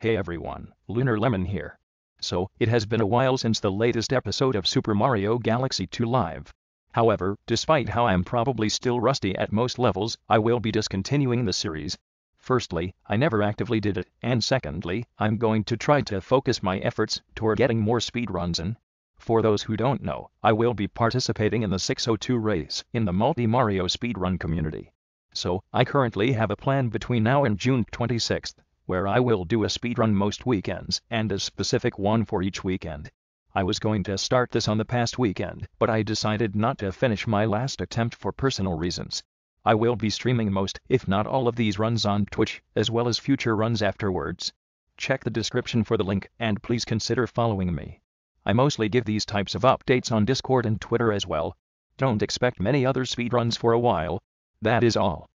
Hey everyone, Lunar Lemon here. So, it has been a while since the latest episode of Super Mario Galaxy 2 Live. However, despite how I am probably still rusty at most levels, I will be discontinuing the series. Firstly, I never actively did it, and secondly, I'm going to try to focus my efforts toward getting more speedruns in. For those who don't know, I will be participating in the 602 race in the Multi Mario speedrun community. So, I currently have a plan between now and June 26th where I will do a speedrun most weekends, and a specific one for each weekend. I was going to start this on the past weekend, but I decided not to finish my last attempt for personal reasons. I will be streaming most, if not all of these runs on Twitch, as well as future runs afterwards. Check the description for the link, and please consider following me. I mostly give these types of updates on Discord and Twitter as well. Don't expect many other speedruns for a while. That is all.